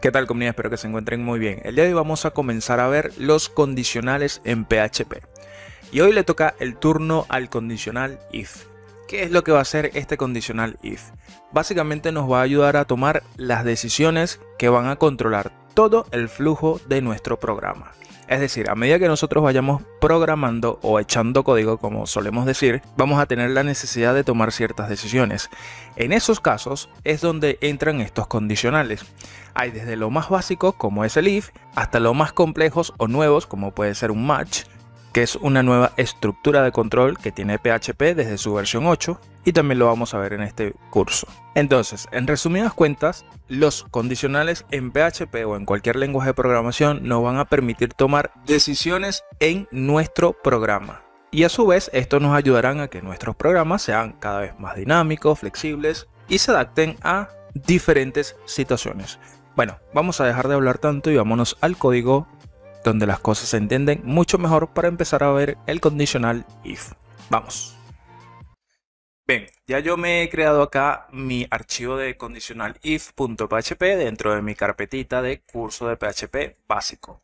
¿Qué tal comunidad? Espero que se encuentren muy bien. El día de hoy vamos a comenzar a ver los condicionales en PHP. Y hoy le toca el turno al condicional if. ¿Qué es lo que va a hacer este condicional if? Básicamente nos va a ayudar a tomar las decisiones que van a controlar todo el flujo de nuestro programa. Es decir, a medida que nosotros vayamos programando o echando código, como solemos decir, vamos a tener la necesidad de tomar ciertas decisiones. En esos casos es donde entran estos condicionales. Hay desde lo más básico, como es el if, hasta lo más complejos o nuevos, como puede ser un match, que es una nueva estructura de control que tiene PHP desde su versión 8 y también lo vamos a ver en este curso. Entonces, en resumidas cuentas, los condicionales en PHP o en cualquier lenguaje de programación nos van a permitir tomar decisiones en nuestro programa. Y a su vez, esto nos ayudará a que nuestros programas sean cada vez más dinámicos, flexibles y se adapten a diferentes situaciones. Bueno, vamos a dejar de hablar tanto y vámonos al código donde las cosas se entienden mucho mejor para empezar a ver el condicional if. Vamos. Bien, ya yo me he creado acá mi archivo de condicional if.php dentro de mi carpetita de curso de PHP básico.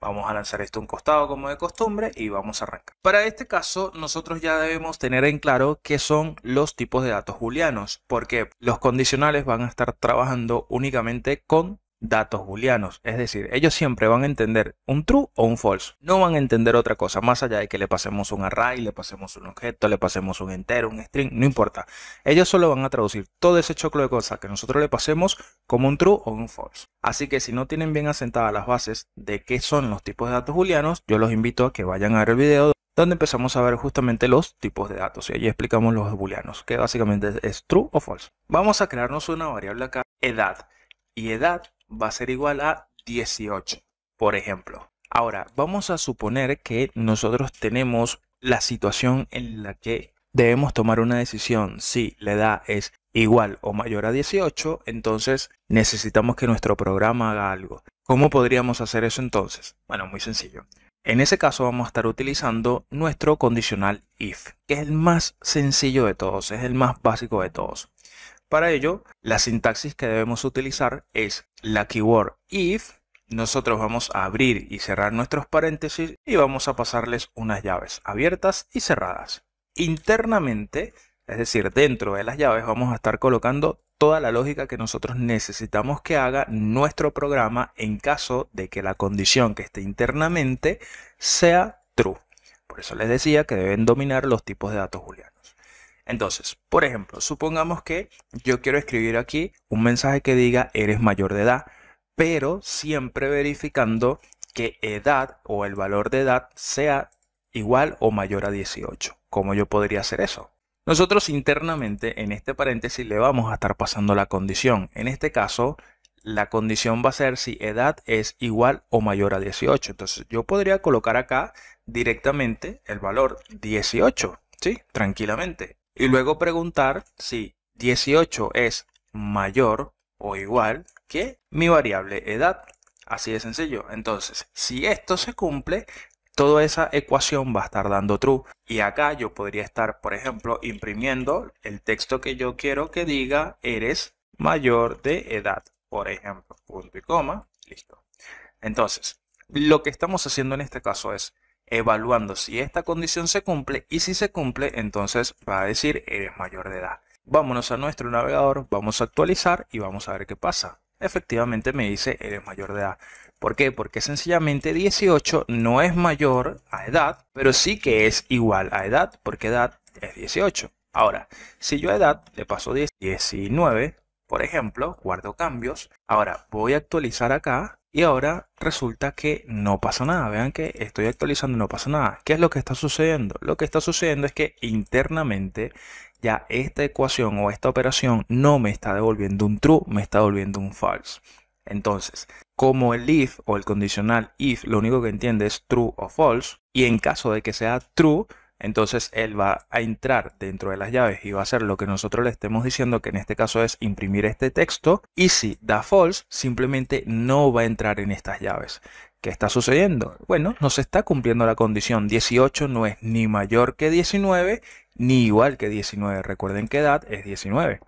Vamos a lanzar esto a un costado como de costumbre y vamos a arrancar. Para este caso, nosotros ya debemos tener en claro qué son los tipos de datos booleanos, porque los condicionales van a estar trabajando únicamente con datos booleanos. Es decir, ellos siempre van a entender un true o un false. No van a entender otra cosa más allá de que le pasemos un array, le pasemos un objeto, le pasemos un entero, un string, no importa. Ellos solo van a traducir todo ese choclo de cosas que nosotros le pasemos como un true o un false. Así que si no tienen bien asentadas las bases de qué son los tipos de datos booleanos, yo los invito a que vayan a ver el video donde empezamos a ver justamente los tipos de datos y ahí explicamos los booleanos, que básicamente es true o false. Vamos a crearnos una variable acá, edad. Y edad va a ser igual a 18, por ejemplo. Ahora, vamos a suponer que nosotros tenemos la situación en la que debemos tomar una decisión. Si la edad es igual o mayor a 18, entonces necesitamos que nuestro programa haga algo. ¿Cómo podríamos hacer eso entonces? Bueno, muy sencillo. En ese caso vamos a estar utilizando nuestro condicional if, que es el más sencillo de todos, es el más básico de todos. Para ello, la sintaxis que debemos utilizar es la keyword if. Nosotros vamos a abrir y cerrar nuestros paréntesis y vamos a pasarles unas llaves abiertas y cerradas. Internamente, es decir, dentro de las llaves vamos a estar colocando toda la lógica que nosotros necesitamos que haga nuestro programa en caso de que la condición que esté internamente sea true. Por eso les decía que deben dominar los tipos de datos booleanos. Entonces, por ejemplo, supongamos que yo quiero escribir aquí un mensaje que diga eres mayor de edad, pero siempre verificando que edad o el valor de edad sea igual o mayor a 18. ¿Cómo yo podría hacer eso? Nosotros internamente en este paréntesis le vamos a estar pasando la condición. En este caso, la condición va a ser si edad es igual o mayor a 18. Entonces yo podría colocar acá directamente el valor 18, ¿sí? Tranquilamente. Y luego preguntar si 18 es mayor o igual que mi variable edad. Así de sencillo. Entonces, si esto se cumple, toda esa ecuación va a estar dando true. Y acá yo podría estar, por ejemplo, imprimiendo el texto que yo quiero que diga eres mayor de edad. Por ejemplo, punto y coma. Listo. Entonces, lo que estamos haciendo en este caso es evaluando si esta condición se cumple y si se cumple entonces va a decir eres mayor de edad. Vámonos a nuestro navegador, vamos a actualizar y vamos a ver qué pasa. Efectivamente me dice eres mayor de edad. ¿Por qué? Porque sencillamente 18 no es mayor a edad, pero sí que es igual a edad, porque edad es 18. Ahora, si yo a edad le paso 19, por ejemplo, guardo cambios. Ahora voy a actualizar acá y ahora resulta que no pasa nada. Vean que estoy actualizando y no pasa nada. ¿Qué es lo que está sucediendo? Lo que está sucediendo es que internamente ya esta ecuación o esta operación no me está devolviendo un true, me está devolviendo un false. Entonces, como el if o el condicional if lo único que entiende es true o false, y en caso de que sea true, entonces él va a entrar dentro de las llaves y va a hacer lo que nosotros le estemos diciendo, que en este caso es imprimir este texto. Y si da false, simplemente no va a entrar en estas llaves. ¿Qué está sucediendo? Bueno, no se está cumpliendo la condición. 18 no es ni mayor que 19 ni igual que 19. Recuerden que edad es 19.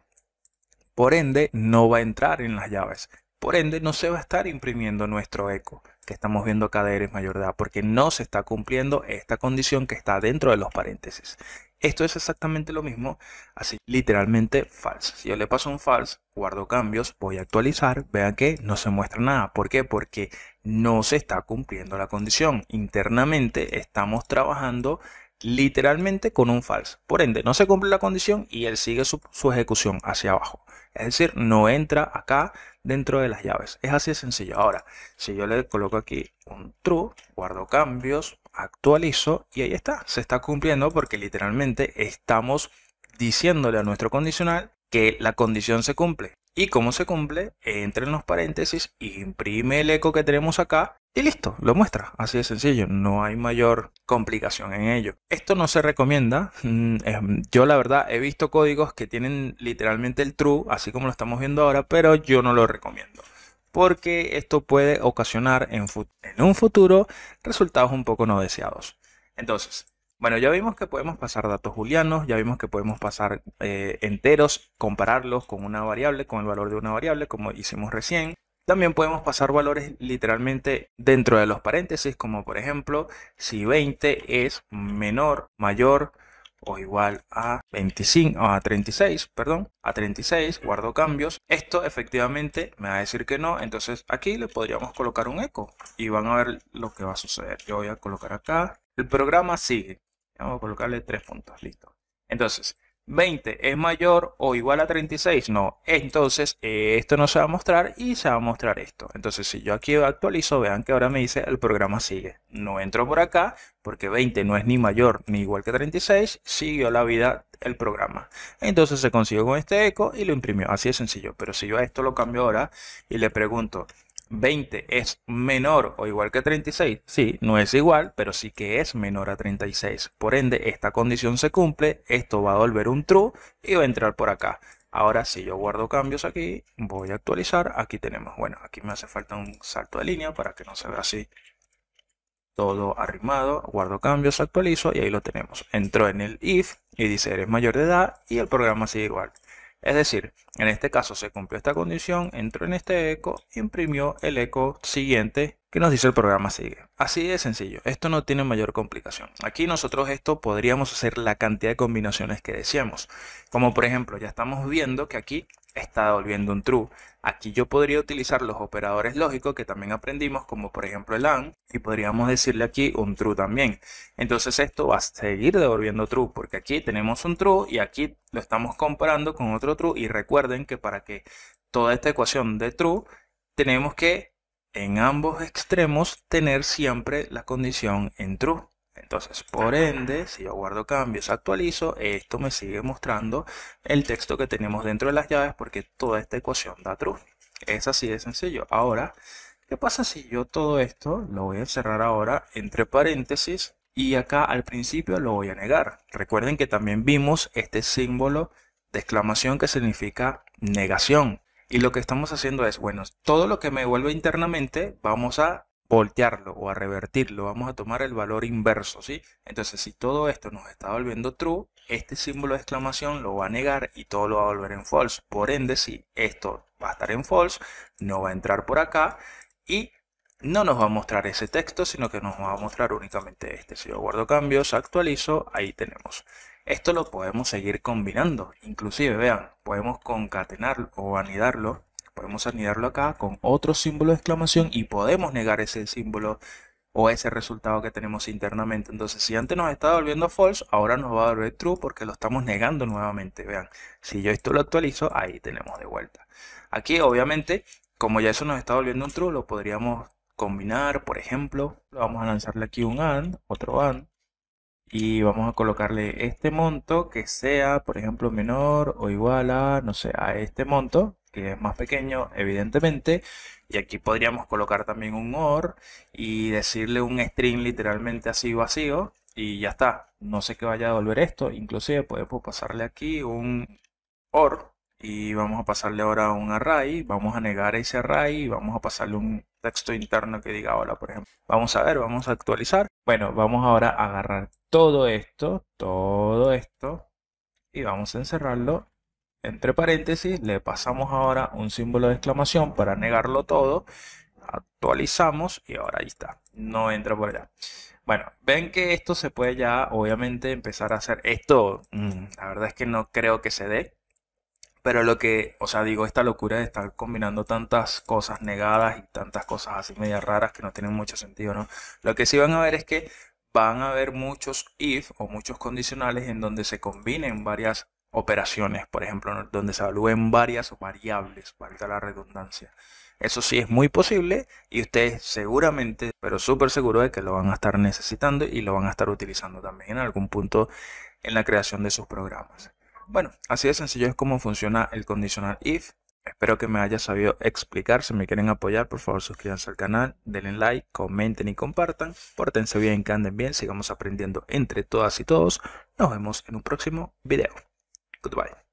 Por ende, no va a entrar en las llaves. Por ende, no se va a estar imprimiendo nuestro eco que estamos viendo acá de eres mayor edad, porque no se está cumpliendo esta condición que está dentro de los paréntesis. Esto es exactamente lo mismo, así literalmente false. Si yo le paso un false, guardo cambios, voy a actualizar, vean que no se muestra nada. ¿Por qué? Porque no se está cumpliendo la condición. Internamente estamos trabajando literalmente con un false. Por ende, no se cumple la condición y él sigue su, ejecución hacia abajo. Es decir, no entra acá dentro de las llaves. Es así de sencillo. Ahora, si yo le coloco aquí un true, guardo cambios, actualizo y ahí está. Se está cumpliendo porque literalmente estamos diciéndole a nuestro condicional que la condición se cumple. ¿Y cómo se cumple? Entra en los paréntesis, imprime el eco que tenemos acá y listo, lo muestra, así de sencillo, no hay mayor complicación en ello. Esto no se recomienda, mm, yo la verdad he visto códigos que tienen literalmente el true, así como lo estamos viendo ahora, pero yo no lo recomiendo, porque esto puede ocasionar en, un futuro resultados un poco no deseados. Entonces, bueno, ya vimos que podemos pasar datos julianos, ya vimos que podemos pasar eh, enteros, compararlos con una variable, con el valor de una variable, como hicimos recién. También podemos pasar valores literalmente dentro de los paréntesis, como por ejemplo, si 20 es menor, mayor o igual a 25, a 36, perdón, a 36, guardo cambios. Esto efectivamente me va a decir que no, entonces aquí le podríamos colocar un eco y van a ver lo que va a suceder. Yo voy a colocar acá, el programa sigue. Vamos a colocarle tres puntos, listo. Entonces, 20 es mayor o igual a 36, no. Entonces eh, esto no se va a mostrar y se va a mostrar esto. Entonces si yo aquí actualizo, vean que ahora me dice el programa sigue. No entro por acá porque 20 no es ni mayor ni igual que 36, siguió la vida el programa. Entonces se consiguió con este eco y lo imprimió. Así de sencillo. Pero si yo a esto lo cambio ahora y le pregunto, 20 es menor o igual que 36, sí, no es igual, pero sí que es menor a 36. Por ende, esta condición se cumple, esto va a volver un true y va a entrar por acá. Ahora, si yo guardo cambios aquí, voy a actualizar, aquí tenemos, bueno, aquí me hace falta un salto de línea para que no se vea así todo arrimado, guardo cambios, actualizo y ahí lo tenemos. Entró en el if y dice eres mayor de edad y el programa sigue igual. Es decir, en este caso se cumplió esta condición, entró en este eco, imprimió el eco siguiente ¿Qué nos dice el programa sigue. Así de sencillo, esto no tiene mayor complicación. Aquí nosotros esto podríamos hacer la cantidad de combinaciones que deseamos. Como por ejemplo, ya estamos viendo que aquí está devolviendo un true. Aquí yo podría utilizar los operadores lógicos que también aprendimos, como por ejemplo el AND, y podríamos decirle aquí un true también. Entonces esto va a seguir devolviendo true, porque aquí tenemos un true y aquí lo estamos comparando con otro true. Y recuerden que para que toda esta ecuación de true, tenemos que en ambos extremos tener siempre la condición en true. Entonces, por ende, si yo guardo cambios, actualizo, esto me sigue mostrando el texto que tenemos dentro de las llaves porque toda esta ecuación da true. Es así de sencillo. Ahora, ¿qué pasa si yo todo esto lo voy a cerrar ahora entre paréntesis y acá al principio lo voy a negar? Recuerden que también vimos este símbolo de exclamación que significa negación. Y lo que estamos haciendo es, bueno, todo lo que me vuelve internamente, vamos a voltearlo o a revertirlo, vamos a tomar el valor inverso, ¿sí? Entonces, si todo esto nos está volviendo true, este símbolo de exclamación lo va a negar y todo lo va a volver en false. Por ende, si esto va a estar en false, no va a entrar por acá y no nos va a mostrar ese texto, sino que nos va a mostrar únicamente este. Si yo guardo cambios, actualizo, ahí tenemos. Esto lo podemos seguir combinando, inclusive vean, podemos concatenarlo o anidarlo, podemos anidarlo acá con otro símbolo de exclamación y podemos negar ese símbolo o ese resultado que tenemos internamente. Entonces, si antes nos estaba volviendo false, ahora nos va a volver true porque lo estamos negando nuevamente. Vean, si yo esto lo actualizo, ahí tenemos de vuelta. Aquí, obviamente, como ya eso nos está volviendo un true, lo podríamos combinar, por ejemplo, vamos a lanzarle aquí un AND, otro AND, y vamos a colocarle este monto que sea, por ejemplo, menor o igual a, no sé, a este monto, que es más pequeño, evidentemente. Y aquí podríamos colocar también un OR y decirle un string literalmente así vacío y ya está. No sé qué vaya a devolver esto, inclusive podemos pasarle aquí un OR y vamos a pasarle ahora un array, vamos a negar ese array y vamos a pasarle un texto interno que diga hola, por ejemplo. Vamos a ver, vamos a actualizar. Bueno, vamos ahora a agarrar todo esto, todo esto, y vamos a encerrarlo entre paréntesis, le pasamos ahora un símbolo de exclamación para negarlo todo, actualizamos y ahora ahí está, no entra por allá. Bueno, ven que esto se puede ya obviamente empezar a hacer esto, mm, la verdad es que no creo que se dé, pero lo que, o sea, digo, esta locura de estar combinando tantas cosas negadas y tantas cosas así media raras que no tienen mucho sentido, ¿no? Lo que sí van a ver es que van a haber muchos if o muchos condicionales en donde se combinen varias operaciones, por ejemplo, donde se evalúen varias variables, valga la redundancia. Eso sí es muy posible y ustedes seguramente, pero súper seguro de que lo van a estar necesitando y lo van a estar utilizando también en algún punto en la creación de sus programas. Bueno, así de sencillo es como funciona el condicional if Espero que me haya sabido explicar. Si me quieren apoyar, por favor suscríbanse al canal, denle like, comenten y compartan. Pórtense bien, que anden bien, sigamos aprendiendo entre todas y todos. Nos vemos en un próximo video. Goodbye.